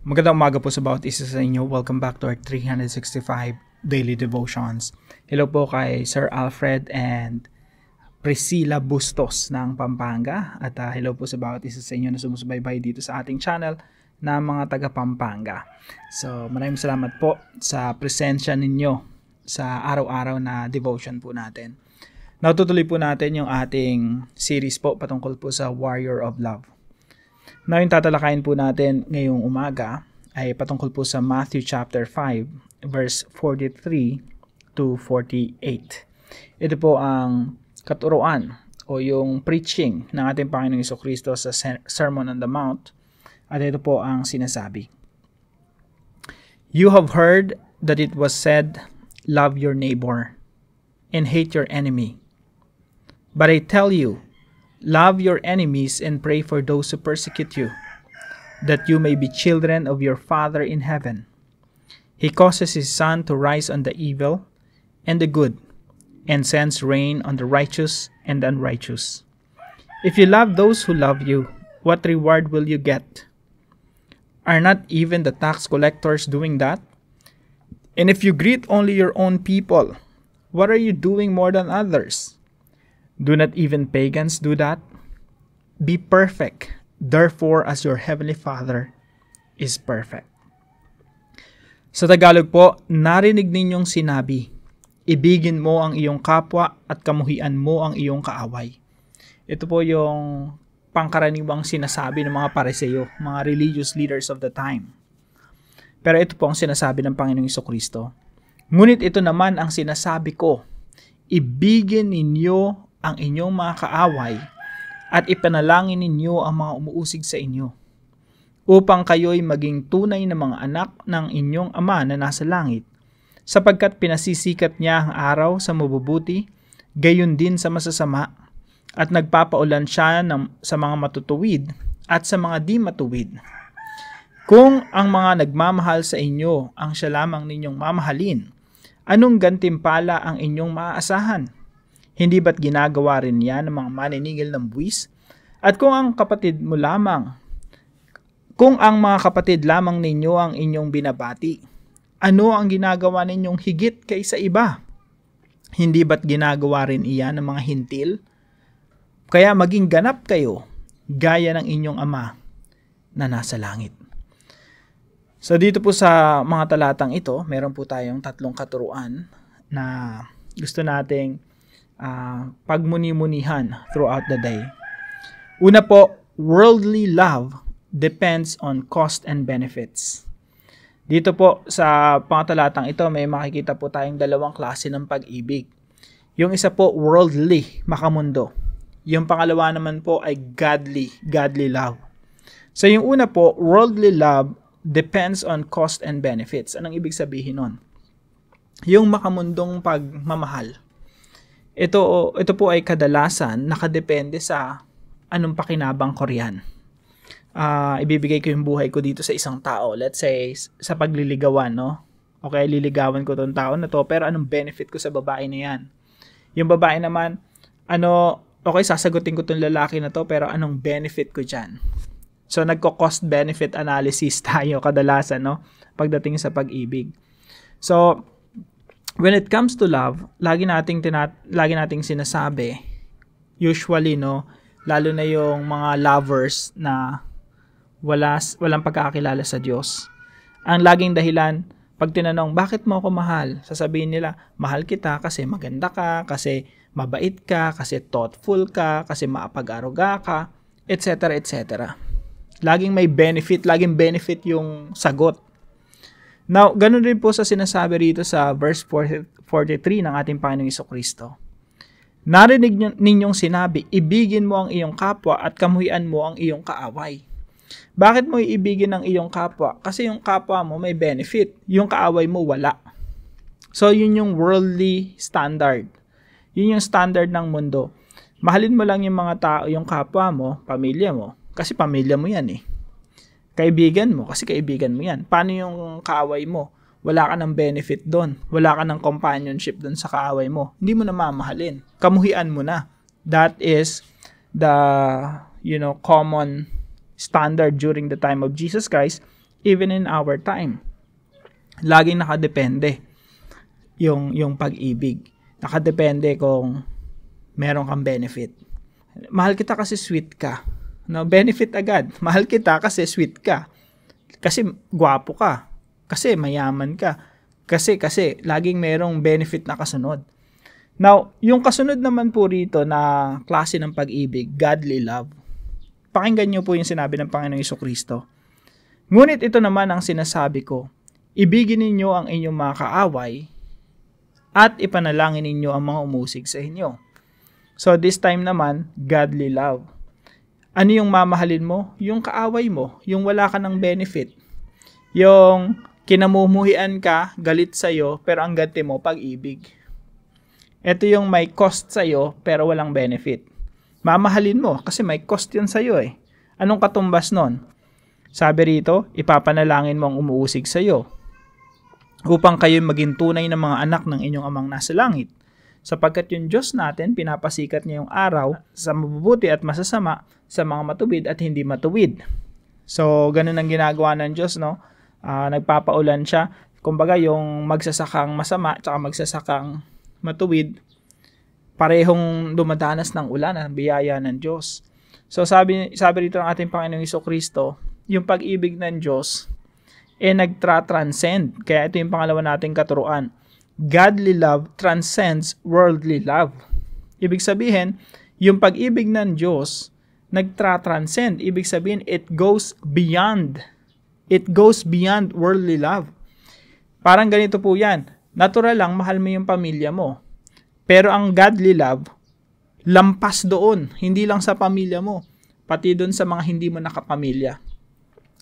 Magandang umaga po sa bawat isa sa inyo. Welcome back to our 365 Daily Devotions. Hello po kay Sir Alfred and Priscilla Bustos ng Pampanga. At uh, hello po sa bawat isa sa inyo na sumusubaybay dito sa ating channel na mga taga Pampanga. So maraming salamat po sa presensya ninyo sa araw-araw na devotion po natin. Natutuloy po natin yung ating series po patungkol po sa Warrior of Love. Ngayon, tatalakayin po natin ngayong umaga ay patungkol po sa Matthew chapter 5 verse 43 to 48. Ito po ang katuruan o yung preaching ng ating Panginoong Iso Kristo sa Sermon on the Mount. At ito po ang sinasabi. You have heard that it was said, Love your neighbor and hate your enemy. But I tell you, Love your enemies and pray for those who persecute you, that you may be children of your Father in heaven. He causes his sun to rise on the evil and the good, and sends rain on the righteous and unrighteous. If you love those who love you, what reward will you get? Are not even the tax collectors doing that? And if you greet only your own people, what are you doing more than others? Do not even pagans do that? Be perfect, therefore as your heavenly Father is perfect. Sa Tagalog po, narinig ninyong sinabi, ibigin mo ang iyong kapwa at kamuhian mo ang iyong kaaway. Ito po yung pangkaraniwang sinasabi ng mga pareseyo, mga religious leaders of the time. Pero ito po ang sinasabi ng Panginoong Iso Kristo. Ngunit ito naman ang sinasabi ko, ibigin ninyo ang inyong mga kaaway at ipanalangin ninyo ang mga umuusig sa inyo upang kayo'y maging tunay na mga anak ng inyong ama na nasa langit sapagkat pinasisikat niya ang araw sa mabubuti gayon din sa masasama at nagpapaulan siya ng, sa mga matutuwid at sa mga di matuwid. Kung ang mga nagmamahal sa inyo ang siya lamang ninyong mamahalin, anong gantimpala ang inyong maaasahan? Hindi ba't ginagawa rin yan ng mga maniningil ng buwis? At kung ang kapatid mo lamang, kung ang mga kapatid lamang ninyo ang inyong binabati, ano ang ginagawa ninyong higit kaysa iba? Hindi ba't ginagawa rin iyan ng mga hintil? Kaya maging ganap kayo, gaya ng inyong ama na nasa langit. So dito po sa mga talatang ito, meron po tayong tatlong katuruan na gusto nating uh, pagmuni-munihan throughout the day. Una po, worldly love depends on cost and benefits. Dito po sa pangtalatang ito, may makikita po tayong dalawang klase ng pag-ibig. Yung isa po, worldly, makamundo. Yung pangalawa naman po ay godly, godly love. So yung una po, worldly love depends on cost and benefits. Anong ibig sabihin nun? Yung makamundong pagmamahal ito, ito po ay kadalasan nakadepende sa anong pakinabang ko riyan. Uh, ah, ibibigay ko yung buhay ko dito sa isang tao. Let's say, sa pagliligawan, no? Okay, liligawan ko tong tao na to, pero anong benefit ko sa babae na yan? Yung babae naman, ano, okay, sasagutin ko tong lalaki na to, pero anong benefit ko dyan? So, nagko-cost benefit analysis tayo kadalasan, no? Pagdating sa pag-ibig. So, when it comes to love, lagi nating tinat lagi nating sinasabi usually no, lalo na yung mga lovers na wala walang pagkakakilala sa Diyos. Ang laging dahilan pag tinanong, bakit mo ako mahal? Sasabihin nila, mahal kita kasi maganda ka, kasi mabait ka, kasi thoughtful ka, kasi maapag-aruga ka, etc. etc. Laging may benefit, laging benefit yung sagot. Now, ganun rin po sa sinasabi rito sa verse 40, 43 ng ating Panginoong Kristo. Narinig ninyong sinabi, ibigin mo ang iyong kapwa at kamuhian mo ang iyong kaaway. Bakit mo iibigin ang iyong kapwa? Kasi yung kapwa mo may benefit, yung kaaway mo wala. So, yun yung worldly standard. Yun yung standard ng mundo. Mahalin mo lang yung mga tao, yung kapwa mo, pamilya mo. Kasi pamilya mo yan eh kaibigan mo kasi kaibigan mo yan. Paano yung kaaway mo? Wala ka ng benefit doon. Wala ka ng companionship doon sa kaaway mo. Hindi mo na mamahalin. Kamuhian mo na. That is the, you know, common standard during the time of Jesus Christ, even in our time. Laging nakadepende yung, yung pag-ibig. Nakadepende kung meron kang benefit. Mahal kita kasi sweet ka No, benefit agad. Mahal kita kasi sweet ka. Kasi gwapo ka. Kasi mayaman ka. Kasi, kasi, laging merong benefit na kasunod. Now, yung kasunod naman po rito na klase ng pag-ibig, godly love. Pakinggan niyo po yung sinabi ng Panginoong Iso Kristo. Ngunit ito naman ang sinasabi ko, ibigin ninyo ang inyong mga kaaway at ipanalangin ninyo ang mga umusig sa inyo. So this time naman, godly love ano yung mamahalin mo? Yung kaaway mo, yung wala ka ng benefit. Yung kinamumuhian ka, galit sa iyo, pero ang ganti mo, pag-ibig. Ito yung may cost sa iyo pero walang benefit. Mamahalin mo, kasi may cost yun iyo eh. Anong katumbas nun? Sabi rito, ipapanalangin mo ang umuusig sa iyo upang kayo maging tunay na mga anak ng inyong amang nasa langit sapagkat yung Diyos natin pinapasikat niya yung araw sa mabubuti at masasama sa mga matuwid at hindi matuwid. So, ganun ang ginagawa ng Diyos, no? Uh, nagpapaulan siya. Kumbaga, yung magsasakang masama at magsasakang matuwid, parehong dumadanas ng ulan ang biyaya ng Diyos. So, sabi, sabi rito ng ating Panginoong Iso Kristo, yung pag-ibig ng Dio's eh nagtra-transcend. Kaya ito yung pangalawa nating katuruan godly love transcends worldly love. Ibig sabihin, yung pag-ibig ng Diyos nagtra-transcend. Ibig sabihin, it goes beyond. It goes beyond worldly love. Parang ganito po yan. Natural lang, mahal mo yung pamilya mo. Pero ang godly love, lampas doon. Hindi lang sa pamilya mo. Pati doon sa mga hindi mo nakapamilya.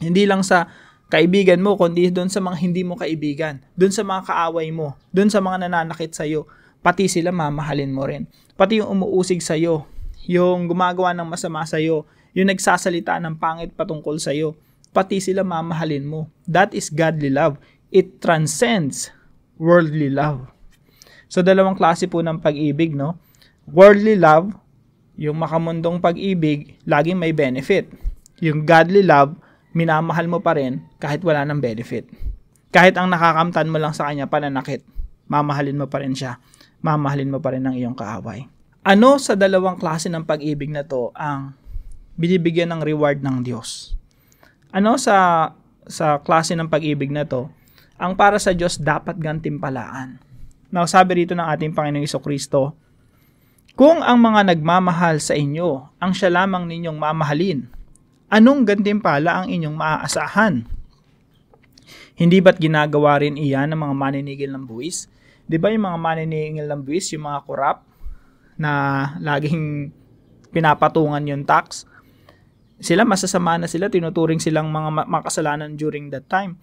Hindi lang sa kaibigan mo, kundi doon sa mga hindi mo kaibigan, doon sa mga kaaway mo, doon sa mga nananakit sa iyo, pati sila mamahalin mo rin. Pati yung umuusig sa iyo, yung gumagawa ng masama sa iyo, yung nagsasalita ng pangit patungkol sa iyo, pati sila mamahalin mo. That is godly love. It transcends worldly love. So, dalawang klase po ng pag-ibig, no? Worldly love, yung makamundong pag-ibig, laging may benefit. Yung godly love, minamahal mo pa rin kahit wala ng benefit. Kahit ang nakakamtan mo lang sa kanya pananakit, mamahalin mo pa rin siya. Mamahalin mo pa rin ang iyong kaaway. Ano sa dalawang klase ng pag-ibig na to ang binibigyan ng reward ng Diyos? Ano sa sa klase ng pag-ibig na to ang para sa Diyos dapat gantimpalaan? Now, sabi rito ng ating Panginoong Iso Kristo, Kung ang mga nagmamahal sa inyo, ang siya lamang ninyong mamahalin, anong gantimpala ang inyong maaasahan? Hindi ba't ginagawa rin iyan ng mga maninigil ng buwis? Di ba yung mga maninigil ng buwis, yung mga korap na laging pinapatungan yung tax? Sila, masasama na sila, tinuturing silang mga makasalanan during that time.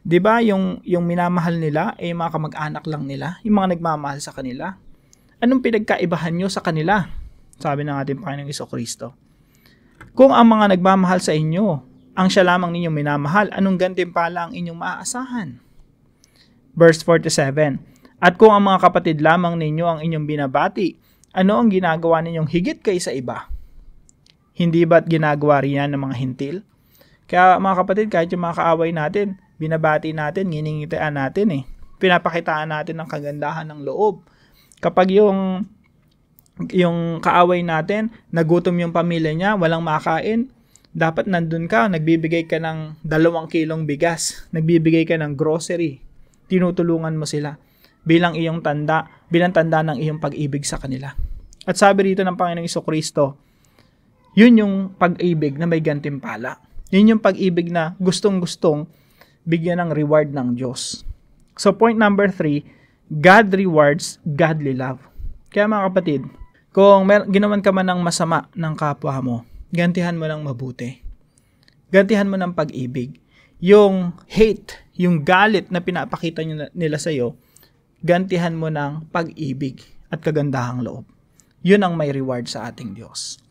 'di ba yung yung minamahal nila ay eh, mga kamag-anak lang nila, yung mga nagmamahal sa kanila. Anong pinagkaibahan nyo sa kanila? Sabi ng ating Panginoong Kristo. Kung ang mga nagmamahal sa inyo, ang siya lamang ninyong minamahal, anong gantimpala ang inyong maaasahan? Verse 47, At kung ang mga kapatid lamang ninyo ang inyong binabati, ano ang ginagawa ninyong higit kaysa iba? Hindi ba't ginagawa rin yan ng mga hintil? Kaya mga kapatid, kahit yung mga kaaway natin, binabati natin, giningitian natin eh. Pinapakitaan natin ang kagandahan ng loob. Kapag yung yung kaaway natin, nagutom yung pamilya niya, walang makain, dapat nandun ka, nagbibigay ka ng dalawang kilong bigas, nagbibigay ka ng grocery, tinutulungan mo sila bilang iyong tanda, bilang tanda ng iyong pag-ibig sa kanila. At sabi rito ng Panginoong Iso Kristo, yun yung pag-ibig na may gantimpala. Yun yung pag-ibig na gustong-gustong bigyan ng reward ng Diyos. So point number three, God rewards godly love. Kaya mga kapatid, kung may, ginawan ka man ng masama ng kapwa mo, gantihan mo ng mabuti. Gantihan mo ng pag-ibig. Yung hate, yung galit na pinapakita nila sa iyo, gantihan mo ng pag-ibig at kagandahang loob. Yun ang may reward sa ating Diyos.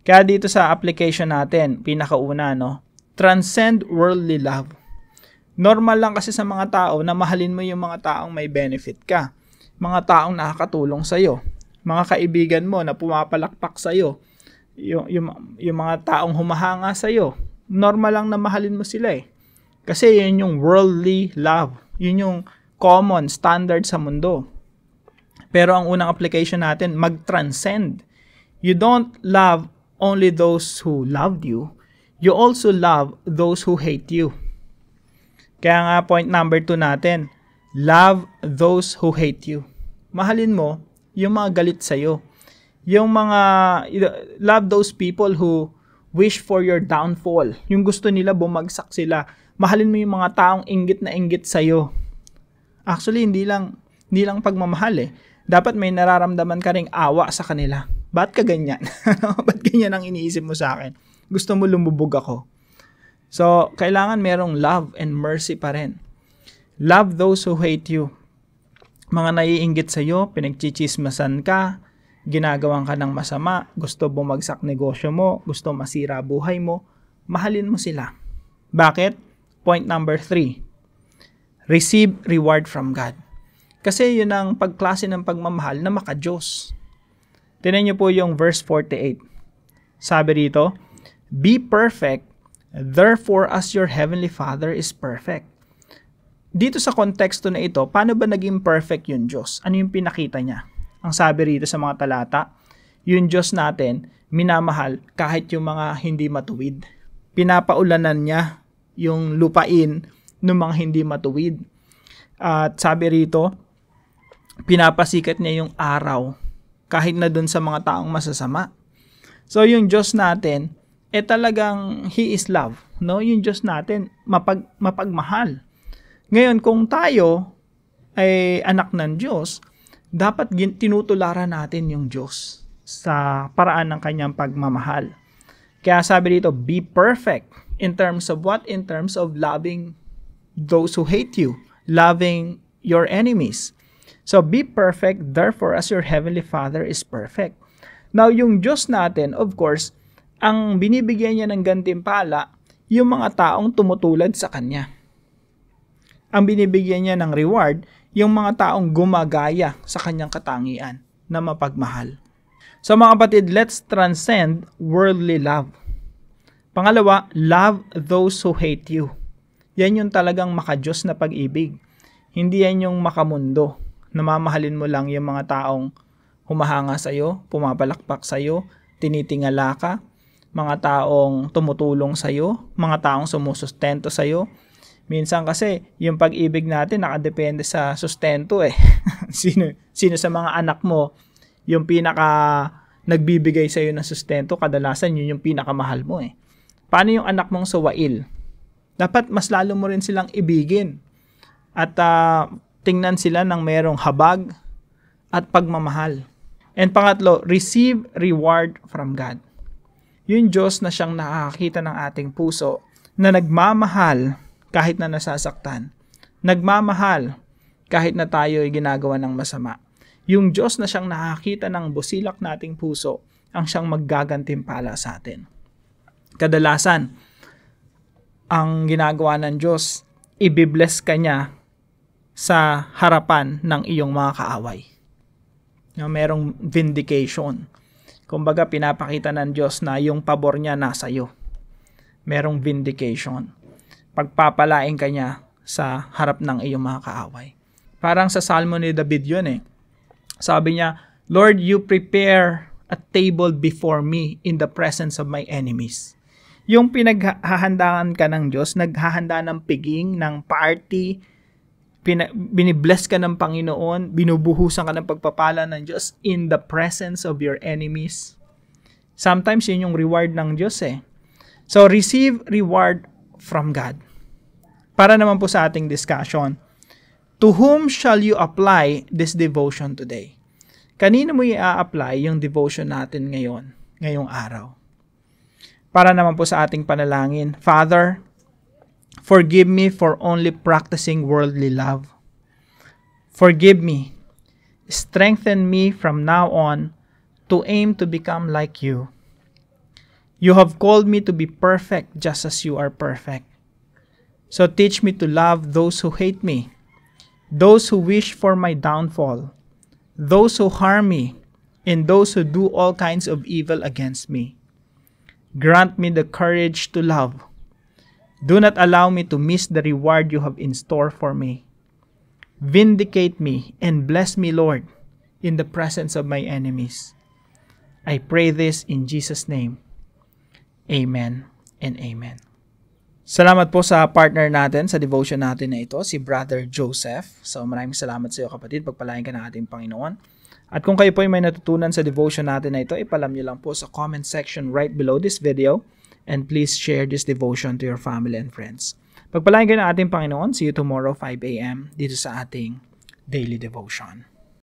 Kaya dito sa application natin, pinakauna, no? Transcend worldly love. Normal lang kasi sa mga tao na mahalin mo yung mga taong may benefit ka. Mga taong nakakatulong sa'yo mga kaibigan mo na pumapalakpak sa iyo, yung, yung, yung mga taong humahanga sa iyo, normal lang na mahalin mo sila eh. Kasi yun yung worldly love. Yun yung common standard sa mundo. Pero ang unang application natin, mag-transcend. You don't love only those who loved you. You also love those who hate you. Kaya nga point number two natin, love those who hate you. Mahalin mo yung mga galit sa iyo. Yung mga, love those people who wish for your downfall. Yung gusto nila, bumagsak sila. Mahalin mo yung mga taong inggit na inggit sa iyo. Actually, hindi lang, hindi lang pagmamahal eh. Dapat may nararamdaman ka ring awa sa kanila. Ba't ka ganyan? Ba't ganyan ang iniisip mo sa akin? Gusto mo lumubog ako. So, kailangan merong love and mercy pa rin. Love those who hate you mga naiinggit iyo, pinagchichismasan ka, ginagawan ka ng masama, gusto bumagsak negosyo mo, gusto masira buhay mo, mahalin mo sila. Bakit? Point number three, receive reward from God. Kasi yun ang pagklase ng pagmamahal na maka makajos. Tinan niyo po yung verse 48. Sabi rito, Be perfect, therefore as your heavenly Father is perfect dito sa konteksto na ito, paano ba naging perfect yung Diyos? Ano yung pinakita niya? Ang sabi rito sa mga talata, yung Diyos natin, minamahal kahit yung mga hindi matuwid. Pinapaulanan niya yung lupain ng mga hindi matuwid. At sabi rito, pinapasikat niya yung araw kahit na dun sa mga taong masasama. So yung Diyos natin, eh talagang He is love. No? Yung Diyos natin, mapag, mapagmahal ngayon, kung tayo ay anak ng Diyos, dapat tinutularan natin yung Diyos sa paraan ng kanyang pagmamahal. Kaya sabi dito, be perfect in terms of what? In terms of loving those who hate you, loving your enemies. So be perfect therefore as your heavenly Father is perfect. Now yung Diyos natin, of course, ang binibigyan niya ng gantimpala, yung mga taong tumutulad sa Kanya. Ang binibigyan niya ng reward, yung mga taong gumagaya sa kanyang katangian na mapagmahal. So mga kapatid, let's transcend worldly love. Pangalawa, love those who hate you. Yan yung talagang makajos na pag-ibig. Hindi yan yung makamundo. Namamahalin mo lang yung mga taong humahanga sa sa'yo, pumapalakpak iyo, tinitingala ka, mga taong tumutulong sa iyo, mga taong sumusustento iyo, Minsan kasi, yung pag-ibig natin nakadepende sa sustento eh. sino, sino sa mga anak mo, yung pinaka nagbibigay sa iyo ng sustento, kadalasan yun yung pinakamahal mo eh. Paano yung anak mong sawail? Dapat mas lalo mo rin silang ibigin. At uh, tingnan sila ng merong habag at pagmamahal. And pangatlo, receive reward from God. Yung Diyos na siyang nakakita ng ating puso na nagmamahal kahit na nasasaktan. Nagmamahal kahit na tayo ay ginagawa ng masama. Yung Diyos na siyang nakakita ng busilak nating puso ang siyang maggagantimpala sa atin. Kadalasan, ang ginagawa ng Diyos, ibibless ka niya sa harapan ng iyong mga kaaway. Merong vindication. Kumbaga, pinapakita ng Diyos na yung pabor niya nasa iyo. Merong vindication pagpapalain ka niya sa harap ng iyong mga kaaway. Parang sa Salmo ni David yun eh. Sabi niya, Lord, you prepare a table before me in the presence of my enemies. Yung pinaghahandaan ka ng Diyos, naghahanda ng piging, ng party, pina, binibless ka ng Panginoon, binubuhusan ka ng pagpapala ng Diyos in the presence of your enemies. Sometimes yun yung reward ng Diyos eh. So receive reward from God. Para naman po sa ating discussion, to whom shall you apply this devotion today? Kanino mo i-apply yung devotion natin ngayon, ngayong araw? Para naman po sa ating panalangin, Father, forgive me for only practicing worldly love. Forgive me. Strengthen me from now on to aim to become like you. You have called me to be perfect just as you are perfect. So teach me to love those who hate me, those who wish for my downfall, those who harm me, and those who do all kinds of evil against me. Grant me the courage to love. Do not allow me to miss the reward you have in store for me. Vindicate me and bless me, Lord, in the presence of my enemies. I pray this in Jesus' name. Amen and Amen. Salamat po sa partner natin sa devotion natin na ito, si Brother Joseph. So maraming salamat sa iyo kapatid, pagpalain ka ng ating Panginoon. At kung kayo po ay may natutunan sa devotion natin na ito, ipalam nyo lang po sa comment section right below this video and please share this devotion to your family and friends. Pagpalain kayo ng ating Panginoon, see you tomorrow 5am dito sa ating daily devotion.